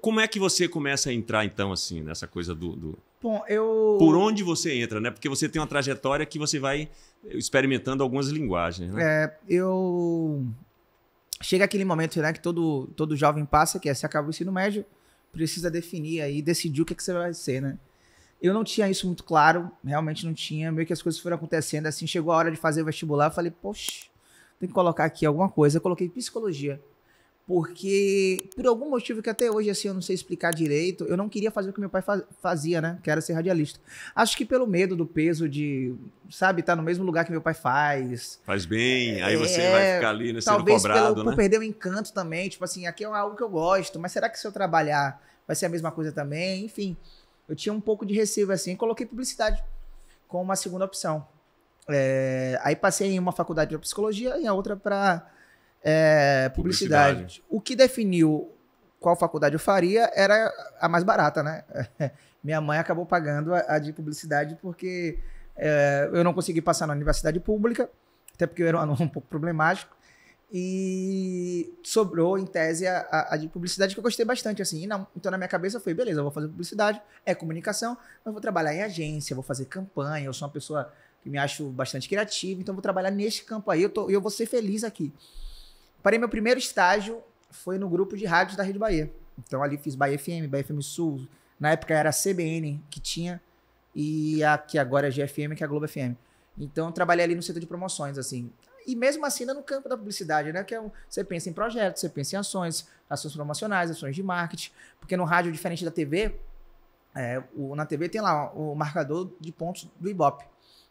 como é que você começa a entrar, então, assim, nessa coisa do, do... Bom, eu. Por onde você entra, né? Porque você tem uma trajetória que você vai experimentando algumas linguagens, né? É, eu. Chega aquele momento, né, que todo, todo jovem passa, que é se acaba o ensino médio, precisa definir aí, decidir o que, é que você vai ser, né? Eu não tinha isso muito claro, realmente não tinha. Meio que as coisas foram acontecendo, assim, chegou a hora de fazer o vestibular, eu falei, poxa, tem que colocar aqui alguma coisa. Eu coloquei psicologia porque por algum motivo que até hoje assim eu não sei explicar direito, eu não queria fazer o que meu pai fazia, né? Que era ser radialista. Acho que pelo medo do peso de, sabe, estar tá no mesmo lugar que meu pai faz. Faz bem, é, aí você é, vai ficar ali, né, sendo cobrado, pelo, né? por perder o encanto também, tipo assim, aqui é algo que eu gosto, mas será que se eu trabalhar vai ser a mesma coisa também? Enfim, eu tinha um pouco de receio assim, coloquei publicidade como uma segunda opção. É, aí passei em uma faculdade de psicologia e a outra para é, publicidade. publicidade. O que definiu qual faculdade eu faria era a mais barata, né? Minha mãe acabou pagando a, a de publicidade porque é, eu não consegui passar na universidade pública, até porque eu era um aluno um pouco problemático. E sobrou, em tese, a, a de publicidade, que eu gostei bastante, assim. Na, então, na minha cabeça, foi, beleza, eu vou fazer publicidade, é comunicação, mas vou trabalhar em agência, vou fazer campanha, eu sou uma pessoa que me acho bastante criativa, então vou trabalhar neste campo aí, eu, tô, eu vou ser feliz aqui. Parei meu primeiro estágio foi no grupo de rádios da Rede Bahia. Então ali fiz Bahia FM, Bahia FM Sul, na época era a CBN que tinha e a que agora é a GFM, que é a Globo FM. Então trabalhei ali no setor de promoções, assim. E mesmo assim ainda no campo da publicidade, né? Que é um, você pensa em projetos, você pensa em ações, ações promocionais, ações de marketing, porque no rádio diferente da TV, é, o, na TV tem lá o marcador de pontos do Ibope.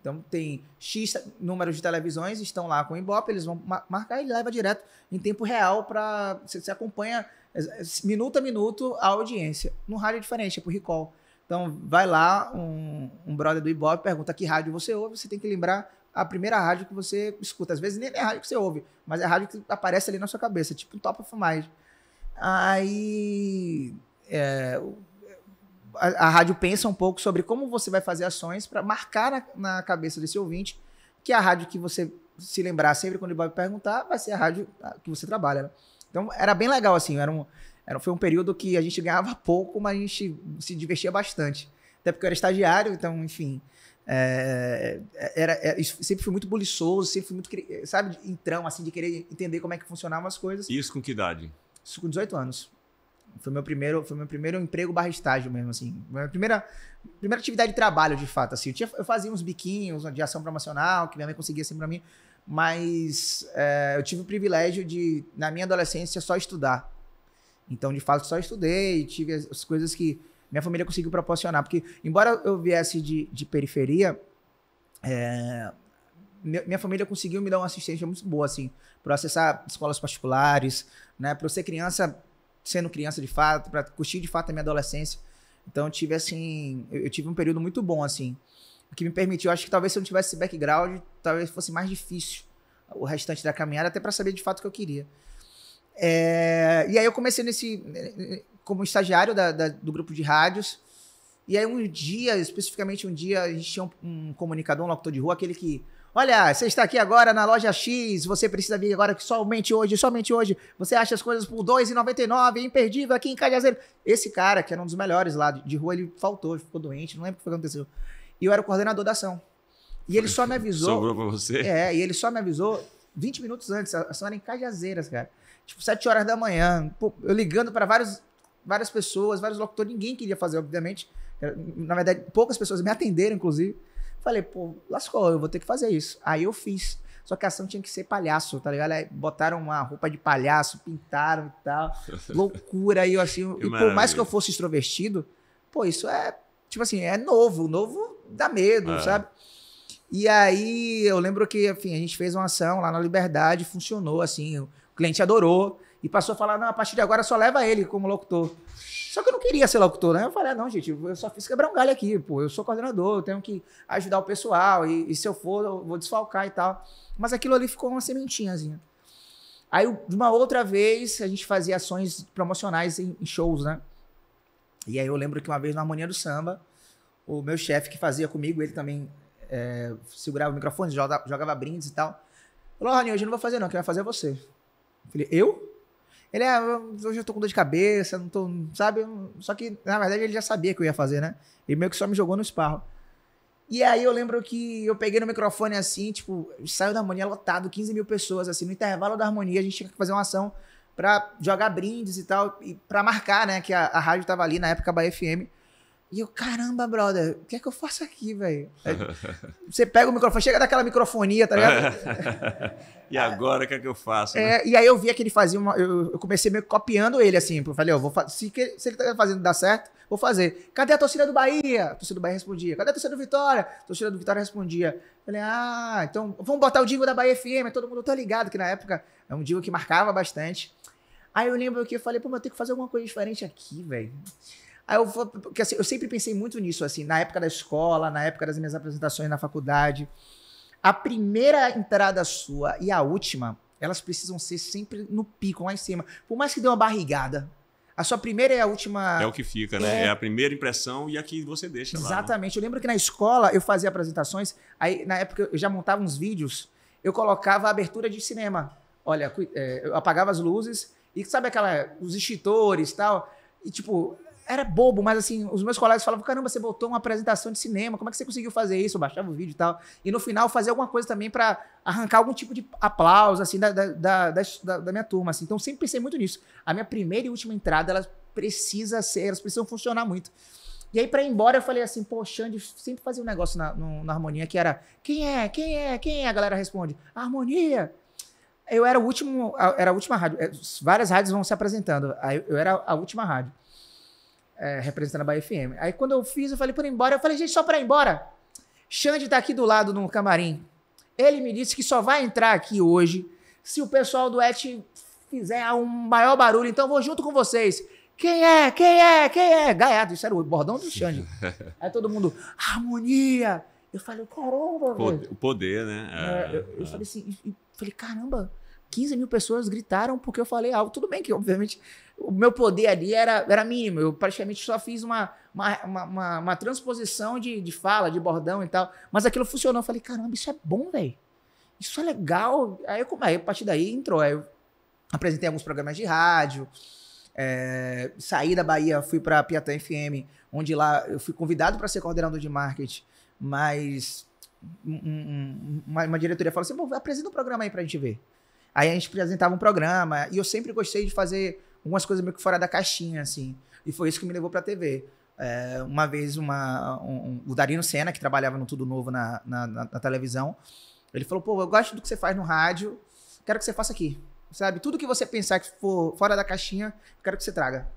Então tem X números de televisões, estão lá com o Ibope, eles vão marcar e leva direto em tempo real para. Você acompanha minuto a minuto a audiência. No rádio é diferente, é por recall. Então vai lá um, um brother do Ibope, pergunta que rádio você ouve, você tem que lembrar a primeira rádio que você escuta. Às vezes nem é rádio que você ouve, mas é rádio que aparece ali na sua cabeça, tipo um Top of Mind. Aí é, a, rádio pensa um pouco sobre como você vai fazer ações para marcar na, na, cabeça desse ouvinte que a rádio que você se lembrar sempre quando ele vai perguntar vai ser a rádio que você trabalha. Né? Então era bem legal assim, era um, era, foi um período que a gente ganhava pouco, mas a gente se divertia bastante. Até porque eu era estagiário, então enfim. É, é era, era, é, sempre fui muito buliçoso, sempre fui muito, sabe, entrão, assim, de querer entender como é que funcionavam as coisas. Isso com que idade? Isso com 18 anos. Foi meu primeiro, foi meu primeiro emprego barra estágio mesmo, assim. Minha primeira, primeira atividade de trabalho, de fato, assim. Eu, tinha, eu fazia uns biquinhos de ação promocional, que minha mãe conseguia sempre pra mim. Mas é, eu tive o privilégio de, na minha adolescência, só estudar. Então, de fato, só estudei, tive as, as coisas que minha família conseguiu proporcionar. Porque, embora eu viesse de, de periferia, é, minha família conseguiu me dar uma assistência muito boa, assim, para acessar escolas particulares, né? Para ser criança, sendo criança de fato, para curtir de fato a minha adolescência. Então eu tive assim, eu, tive um período muito bom assim, o que me permitiu, acho que talvez se eu não tivesse esse background, talvez fosse mais difícil o restante da caminhada até para saber de fato o que eu queria. É, e aí eu comecei nesse como estagiário da, da, do grupo de rádios. E aí um dia, especificamente um dia, a gente tinha um, um comunicador, um locutor de rua, aquele que Olha, você está aqui agora na loja X, você precisa vir agora que somente hoje, somente hoje, você acha as coisas por R$2,99, é imperdível aqui em Cajazeiro. Esse cara, que era um dos melhores lá de rua, ele faltou, ficou doente, não lembro o que, aconteceu. E eu era o coordenador da ação. E ele só me avisou. Sobrou pra você? É, e ele só me avisou 20 minutos antes, a ação era em Cajazeiras, cara. Tipo, 7 horas da manhã, pô, eu ligando para várias pessoas, vários locutores, ninguém queria fazer, obviamente. Na verdade, poucas pessoas me atenderam, inclusive. Falei, pô, lascou, eu vou ter que fazer isso. Aí eu fiz. Só que a ação tinha que ser palhaço, tá ligado? Aí botaram uma roupa de palhaço, pintaram e tal. Loucura. E eu assim, e por mais que eu fosse extrovertido, pô, isso é, tipo assim, é novo. Novo dá medo, é. sabe? E aí eu lembro que, enfim, a gente fez uma ação lá na Liberdade, funcionou assim, o cliente adorou e passou a falar: não, a partir de agora só leva ele como locutor. Só que eu não queria ser locutor, né? Eu falei: ah, não, gente, eu só fiz quebrar um galho aqui, pô, eu sou coordenador, eu tenho que ajudar o pessoal e, e se eu for, eu vou desfalcar e tal. Mas aquilo ali ficou uma sementinhazinha. Aí, de uma outra vez, a gente fazia ações promocionais em, em shows, né? E aí eu lembro que uma vez na Harmonia do Samba, o meu chefe que fazia comigo, ele também é, segurava o microfone, jogava, jogava brindes e tal. Falou, Rony, hoje eu não vou fazer não, quem vai fazer é você. Eu falei, eu? Ele, é, hoje eu tô com dor de cabeça, não tô, sabe? Só que, na verdade, ele já sabia que eu ia fazer, né? Ele meio que só me jogou no esparro. E aí eu lembro que eu peguei no microfone assim, tipo, saiu da harmonia lotado, 15 mil pessoas, assim, no intervalo da harmonia, a gente tinha que fazer uma ação para jogar brindes e tal, e para marcar, né, que a, a rádio tava ali na época a Bahia FM. E eu, caramba, brother, o que é que eu faço aqui, velho? Você pega o microfone, chega daquela microfonia, tá ligado? e agora o que é que eu faço? Né? É, e aí eu via que ele fazia uma. Eu, eu comecei meio copiando ele, assim. Eu falei, ó, oh, vou se, se ele tá fazendo dar certo, vou fazer. Cadê a torcida do Bahia? A torcida do Bahia respondia. Cadê a torcida do Vitória? A torcida do Vitória respondia. Eu falei, ah, então vamos botar o Dingo da Bahia FM. Todo mundo tá ligado que na época é um Dingo que marcava bastante. Aí eu lembro que eu falei, pô, mas eu tenho que fazer alguma coisa diferente aqui, velho. Aí eu porque assim, eu sempre pensei muito nisso, assim, na época da escola, na época das minhas apresentações na faculdade. A primeira entrada sua e a última, elas precisam ser sempre no pico, lá em cima. Por mais que dê uma barrigada, a sua primeira e a última. É o que fica, né? É, é a primeira impressão e a que você deixa Exatamente. lá. Né? Eu lembro que na escola eu fazia apresentações, aí na época eu já montava uns vídeos, eu colocava a abertura de cinema. Olha, é, eu apagava as luzes e sabe aquela. os extintores e tal. E tipo, era bobo, mas assim, os meus colegas falavam: caramba, você botou uma apresentação de cinema, como é que você conseguiu fazer isso? Eu baixava o vídeo e tal. E no final fazer alguma coisa também para arrancar algum tipo de aplauso, assim, da, da, da, da, minha turma, assim. Então sempre pensei muito nisso. A minha primeira e última entrada, elas precisa ser, elas precisam funcionar muito. E aí, para ir embora, eu falei assim, pô, Xande sempre fazia um negócio na, no, na harmonia que era quem é, quem é, quem é? A galera responde, harmonia. Eu era o último, era a última rádio. É, várias rádios vão se apresentando. Eu era a última rádio é, representando a Bahia FM. Aí quando eu fiz, eu falei para ir embora. Eu falei, gente, só para ir embora. Xande tá aqui do lado no camarim. Ele me disse que só vai entrar aqui hoje se o pessoal do Et fizer um maior barulho. Então vou junto com vocês. Quem é? Quem é? Quem é? Gaiato. Isso era o bordão do Xande. Aí todo mundo, harmonia. Eu falei, caramba, velho. O poder, né? É, é eu, eu é. falei assim, eu falei, caramba, 15 mil pessoas gritaram porque eu falei algo. Tudo bem que, obviamente, o meu poder ali era, era mínimo. Eu praticamente só fiz uma, uma, uma, uma, uma transposição de, de fala, de bordão e tal. Mas aquilo funcionou. Eu falei, caramba, isso é bom, velho. Isso é legal. Aí, eu, aí, a partir daí, entrou. Aí eu apresentei alguns programas de rádio. É, saí da Bahia, fui para Piatã FM, onde lá eu fui convidado para ser coordenador de marketing. Mas uma, uma diretoria falou assim, apresenta um programa aí para a gente ver. Aí a gente apresentava um programa e eu sempre gostei de fazer algumas coisas meio que fora da caixinha, assim. E foi isso que me levou pra TV. É, uma vez, uma, um, um, o Darino Senna, que trabalhava no Tudo Novo na, na, na, na televisão, ele falou: pô, eu gosto do que você faz no rádio, quero que você faça aqui. Sabe? Tudo que você pensar que for fora da caixinha, quero que você traga.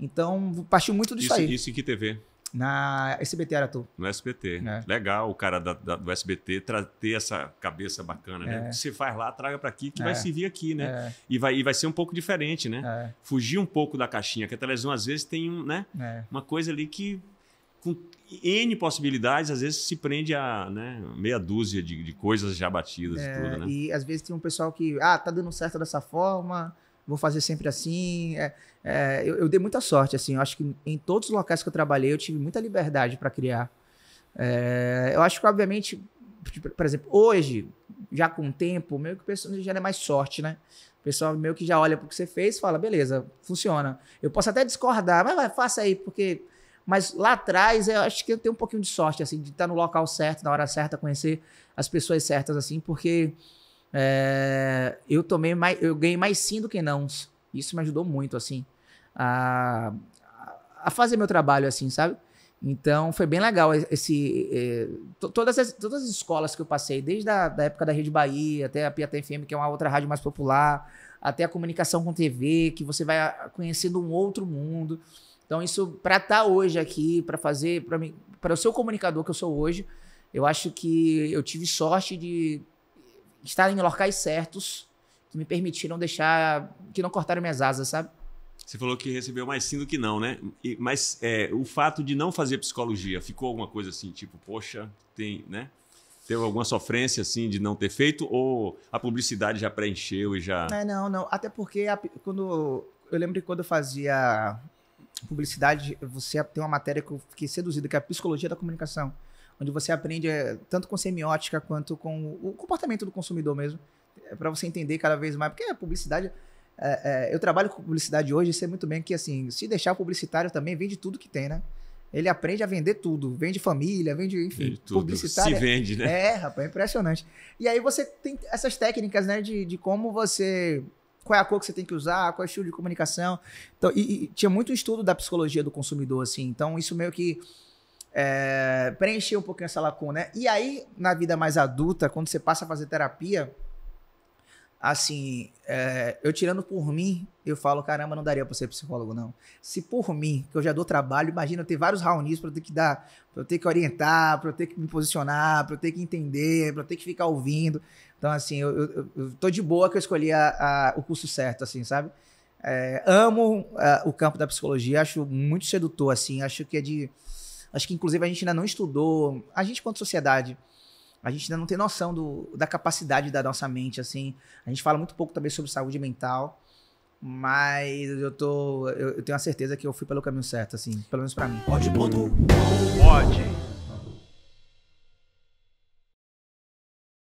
Então, partiu muito disso isso, aí. Isso em que TV? Na SBT era tu. No SBT. É. Legal o cara da, da, do SBT ter essa cabeça bacana, né? É. O que você faz lá, traga para aqui, que é. vai servir aqui, né? É. E, vai, e vai ser um pouco diferente, né? É. Fugir um pouco da caixinha, que a televisão às vezes tem um, né? É. uma coisa ali que, com N possibilidades, às vezes se prende a né, meia dúzia de, de coisas já batidas e tudo, né? E às vezes tem um pessoal que, ah, tá dando certo dessa forma vou fazer sempre assim. É, é, eu, eu, dei muita sorte, assim. Eu acho que em todos os locais que eu trabalhei, eu tive muita liberdade para criar. É, eu acho que, obviamente, tipo, por exemplo, hoje, já com o tempo, meio que o pessoal já é mais sorte, né? O pessoal meio que já olha o que você fez e fala, beleza, funciona. Eu posso até discordar, mas vai, faça aí, porque. Mas lá atrás, eu acho que eu tenho um pouquinho de sorte, assim, de estar no local certo, na hora certa, conhecer as pessoas certas, assim, porque é, eu tomei mais, eu ganhei mais sim do que não. Isso me ajudou muito, assim, a, a fazer meu trabalho, assim, sabe? Então foi bem legal esse é, todas as, todas as escolas que eu passei, desde a da época da Rede Bahia até a Piatã FM, que é uma outra rádio mais popular, até a comunicação com TV, que você vai conhecendo um outro mundo. Então isso para estar tá hoje aqui, para fazer para para o seu comunicador que eu sou hoje, eu acho que eu tive sorte de estar em locais certos que me permitiram deixar, que não cortaram minhas asas, sabe? Você falou que recebeu mais sim do que não, né? E, mas é, o fato de não fazer psicologia, ficou alguma coisa assim, tipo, poxa, tem, né? Teve alguma sofrência assim de não ter feito ou a publicidade já preencheu e já? É, não, não. Até porque a, quando eu lembro que quando eu fazia publicidade, você tem uma matéria que eu fiquei seduzido que é a psicologia da comunicação onde você aprende eh, tanto com semiótica quanto com o comportamento do consumidor mesmo, eh, para você entender cada vez mais, porque a publicidade. É, é, eu trabalho com publicidade hoje e sei muito bem que, assim, se deixar o publicitário também vende tudo que tem, né? Ele aprende a vender tudo. Vende família, vende, enfim, vende tudo. publicitário. Se é vende, né? É, rapaz, é impressionante. E aí você tem essas técnicas, né, de, de como você qual é a cor que você tem que usar, qual é o estilo de comunicação. Então, e, e, tinha muito estudo da psicologia do consumidor, assim. Então, isso meio que é, preencher um pouquinho essa lacuna. Né? E aí, na vida mais adulta, quando você passa a fazer terapia, assim, é, eu tirando por mim, eu falo, caramba, não daria pra ser psicólogo, não. Se por mim, que eu já dou trabalho, imagina eu ter vários rounds pra eu ter que dar, pra eu ter que orientar, pra eu ter que me posicionar, pra eu ter que entender, pra eu ter que ficar ouvindo. Então, assim, eu, eu, eu tô de boa que eu escolhi a, a, o curso certo, assim, sabe? É, amo é, o campo da psicologia, acho muito sedutor, assim, acho que é de Acho que, inclusive, a gente ainda não estudou, a gente, quanto sociedade, a gente ainda não tem noção do, da capacidade da nossa mente, assim. A gente fala muito pouco também sobre saúde mental, mas eu tô. Eu, eu tenho a certeza que eu fui pelo caminho certo, assim, pelo menos para mim. Pode, pode. Pode.